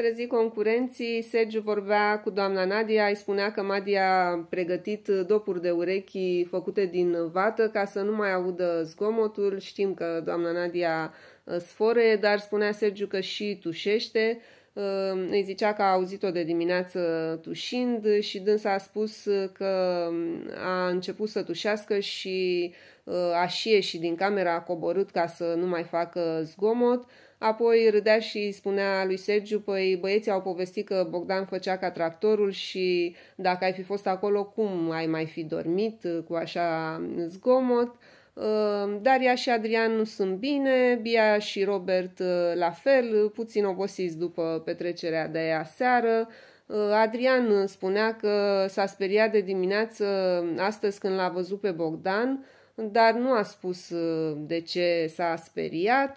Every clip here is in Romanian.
trezi concurenții, Sergiu vorbea cu doamna Nadia, îi spunea că Madia a pregătit dopuri de urechi făcute din vată ca să nu mai audă zgomotul. Știm că doamna Nadia uh, sfore, dar spunea Sergiu că și tușește îi zicea că a auzit-o de dimineață tușind și dânsa a spus că a început să tușească și ă, a și ieșit din camera, a coborât ca să nu mai facă zgomot. Apoi râdea și spunea lui Sergiu, păi băieții au povestit că Bogdan făcea ca tractorul și dacă ai fi fost acolo, cum ai mai fi dormit cu așa zgomot? Ehm, Daria și Adrian nu sunt bine, Bia și Robert eh, la fel, puțin obosiți după petrecerea de aia seară. Eh, Adrian spunea că s-a speriat de dimineață astăzi când l-a văzut pe Bogdan, dar nu a spus eh, de ce s-a speriat.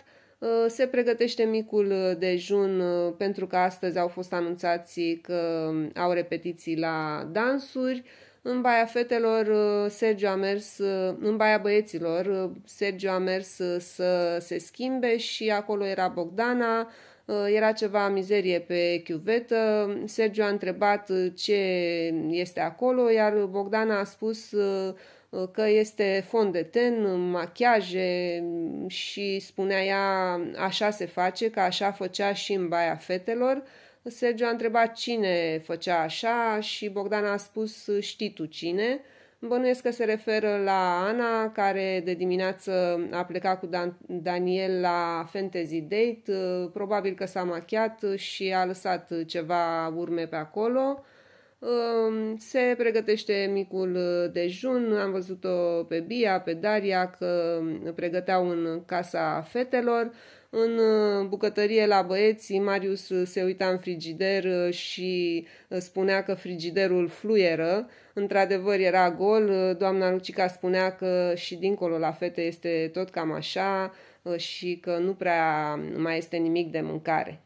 Se pregătește micul dejun pentru că astăzi au fost anunțați că au repetiții la dansuri. În baia fetelor, uh, Sergiu a mers, uh, în baia băieților, uh, Sergiu a mers să se schimbe și acolo era Bogdana, era ceva mizerie pe chiuvetă, Sergiu a întrebat ce este acolo, iar Bogdana a spus că este fond de ten, machiaje și spunea ea așa se face, că așa făcea și în baia fetelor. Sergiu a întrebat cine făcea așa și Bogdan a spus știi tu cine. Bănuiesc că se referă la Ana, care de dimineață a plecat cu Dan- Daniel la Fantasy Date. Probabil că s-a machiat și a lăsat ceva urme pe acolo. Se pregătește micul uh, dejun, am văzut-o pe Bia, pe Daria, că um, pregăteau în casa fetelor. În uh, bucătărie la băieții, Marius uh, se uita în frigider și spunea că frigiderul fluieră. Într-adevăr era gol, doamna Lucica spunea că și dincolo la fete este tot cam așa și că nu prea mai este nimic de mâncare.